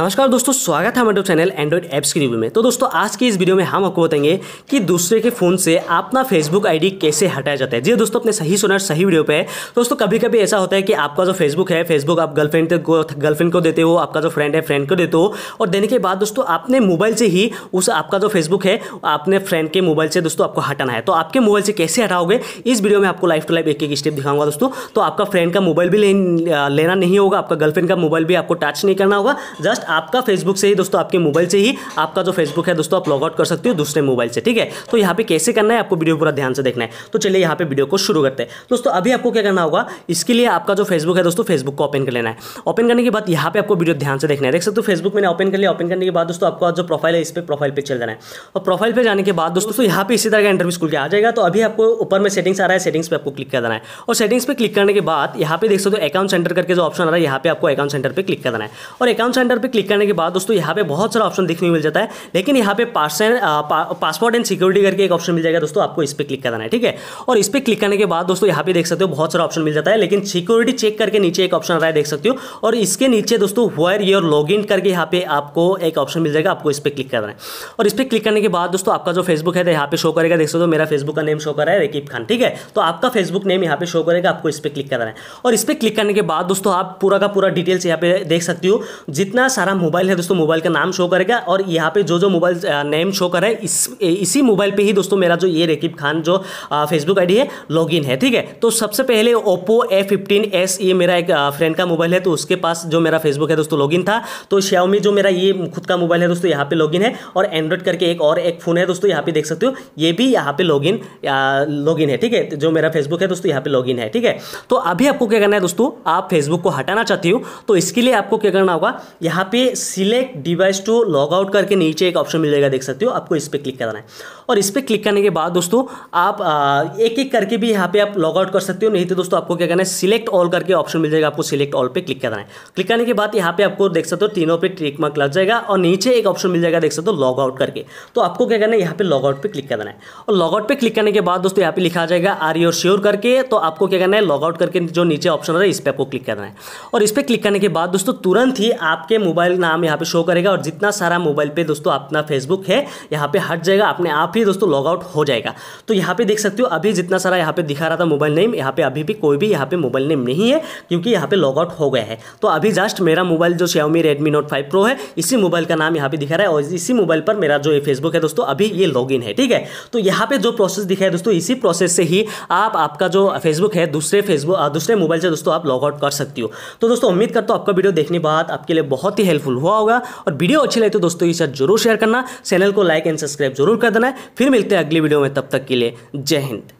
नमस्कार दोस्तों स्वागत है हमारे चैनल एंड्रॉइड ऐप्स की रिव्यू में तो दोस्तों आज की इस वीडियो में हम आपको बताएंगे कि दूसरे के फ़ोन से अपना फेसबुक आईडी कैसे हटाया जाता है जी दोस्तों अपने सही सुना सही वीडियो पे दोस्तों कभी कभी ऐसा होता है कि आपका जो फेसबुक है फेसबुक आप गर्लफ्रेंड को गर्लफ्रेंड को देते हो आपका जो फ्रेंड है फ्रेंड को देते हो और देने के बाद दोस्तों आपने मोबाइल से ही उस आपका जो फेसबुक है आपने फ्रेंड के मोबाइल से दोस्तों आपको हटाना है तो आपके मोबाइल से कैसे हटाओगे इस वीडियो में आपको लाइफ टू लाइफ एक एक स्टेप दिखाऊंगा दोस्तों तो आपका फ्रेंड का मोबाइल भी लेना नहीं होगा आपका गर्लफ्रेंड का मोबाइल भी आपको टच नहीं करना होगा जस्ट आपका फेसबुक से ही दोस्तों आपके मोबाइल से ही आपका जो फेसबुक है दोस्तों आप लॉग आउट कर सकते हो दूसरे मोबाइल से ठीक है तो यहाँ पे कैसे करना है आपको वीडियो पूरा ध्यान से देखना है तो चलिए यहाँ पे वीडियो को शुरू करते हैं दोस्तों अभी आपको क्या करना होगा इसके लिए आपका जो फेसबुक है दोस्तों फेसबुक को ओपन कर लेना है ओपन करने के बाद यहाँ पे आपको वीडियो ध्यान से देखना है देख सकते हो फेसबुक मैंने ओपन कर लिया ओपन करने के बाद दोस्तों आपका जो प्रोफाइल है इस पर प्रोफाइल पर चल जाना है और प्रोफाइल पर जाने के बाद दोस्तों यहाँ पर इसी तरह का इंटरव्यू स्कूल के आ जाएगा तो अभी आपको ऊपर में सेटिंग्स आ रहा है सेटिंग्स पर आपको क्लिक कर देना है और सेटिंग्स पर क्लिक करने के बाद यहाँ पे देख सकते हो अकाउंट सेंटर करके जो ऑप्शन आ रहा है यहाँ पे आपको अकाउंट सेंटर पर क्लिक कर देना है और अकाउंट सेंटर पर क्लिक करने के बाद दोस्तों यहाँ पे बहुत सारा ऑप्शन देखने को मिल जाता है लेकिन यहाँ पे पासपोर्ट एंड सिक्योरिटी करके एक ऑप्शन मिल जाएगा दोस्तों आपको इस पर क्लिक करना है ठीक है और इस पर क्लिक करने के बाद दोस्तों यहाँ पे देख सकते हो बहुत सारा ऑप्शन मिल जाता है लेकिन सिक्योरिटी चेक करके नीचे एक ऑप्शन आ रहा है देख सकते हो और इसके नीचे दोस्तों वायर योर लॉग इन करके यहाँ पे आपको एक ऑप्शन मिल जाएगा आपको इस पर क्लिक करना है और इस पर क्लिक करने के बाद दोस्तों आपका जो फेसबुक है तो यहाँ पे शो करेगा देख सकते हो मेरा फेसबुक का नेम शो कर रहा है रकीब खान ठीक है तो आपका फेसबुक नेम यहाँ पे शो करेगा आपको इस पर क्लिक करना है और इस पर क्लिक करने के बाद दोस्तों आप पूरा का पूरा डिटेल्स यहाँ पे देख सकते हो जितना सारा मोबाइल है दोस्तों मोबाइल का नाम शो करेगा और यहाँ पे जो जो मोबाइल नेम शो कर है इस इसी मोबाइल पे ही दोस्तों मेरा जो ये रेकिब खान जो फेसबुक आई है लॉग है ठीक है तो सबसे पहले ओप्पो ए ये मेरा एक फ्रेंड का मोबाइल है तो उसके पास जो मेरा फेसबुक है दोस्तों लॉग था तो श्यामी जो मेरा ये खुद का मोबाइल है दोस्तों यहाँ पे लॉग है और एंड्रॉइड करके एक और एक फोन है दोस्तों यहाँ पे देख सकते हो ये भी यहाँ पे लॉगिन लॉगिन है ठीक है जो मेरा फेसबुक है दोस्तों यहाँ पे लॉगिन है ठीक है तो अभी आपको क्या करना है दोस्तों आप फेसबुक को हटाना चाहती हो तो इसके लिए आपको क्या करना होगा यहाँ पे select device to log out करके नीचे एक ऑप्शन मिल जाएगा देख सकते हो आपको इस पर क्लिक करना है और इस पर क्लिक करने के बाद दोस्तों आप एक एक करके भी यहाँ पे आप लॉग आउट कर सकते हो नहीं तो दोस्तों आपको क्या करना है सिलेक्ट ऑल करके ऑप्शन मिल जाएगा आपको सिलेक्ट ऑल पे क्लिक करना है क्लिक करने के बाद यहाँ पे आपको देख सकते हो तीनों पे ट्रिक मार्क लग जाएगा और नीचे एक ऑप्शन मिल जाएगा देख सकते हो लॉग आउट करके तो आपको क्या करना है यहाँ पे लॉग आउट पर क्लिक करना है और लॉग आउट पर क्लिक करने के बाद दोस्तों यहाँ पे लिखा जाएगा आर योर श्योर करके तो आपको क्या करना है लॉग आउट करके जो नीचे ऑप्शन है इस पर आपको क्लिक करना है और इस पर क्लिक करने के बाद दोस्तों तुरंत ही आपके मोबाइल मोबाइल नाम यहाँ पे शो करेगा और जितना सारा मोबाइल पे दोस्तों अपना फेसबुक है यहाँ पे हट जाएगा अपने आप ही दोस्तों लॉग आउट हो जाएगा तो यहाँ पे देख सकते हो अभी जितना सारा यहाँ पे दिखा रहा था मोबाइल नेम यहाँ पे अभी भी कोई भी यहाँ पे मोबाइल नेम नहीं है क्योंकि यहाँ पे लॉग आउट हो गया है तो अभी जस्ट मेरा मोबाइल जो Xiaomi Redmi Note 5 Pro है इसी मोबाइल का नाम यहाँ पे दिखा रहा है और इसी मोबाइल पर मेरा जो ये फेसबुक है दोस्तों अभी ये लॉग है ठीक है तो यहाँ पे जो प्रोसेस दिखा है दोस्तों इसी प्रोसेस से ही आप आपका जो फेसबुक है दूसरे फेसबुक दूसरे मोबाइल से दोस्तों आप लॉग आउट कर सकती हो तो दोस्तों उम्मीद करता हूँ आपका वीडियो देखने बाद आपके लिए बहुत ही हेल्पफुल हुआ होगा और वीडियो अच्छी लगे तो दोस्तों के साथ जरूर शेयर करना चैनल को लाइक एंड सब्सक्राइब जरूर कर देना है फिर मिलते हैं अगली वीडियो में तब तक के लिए जय हिंद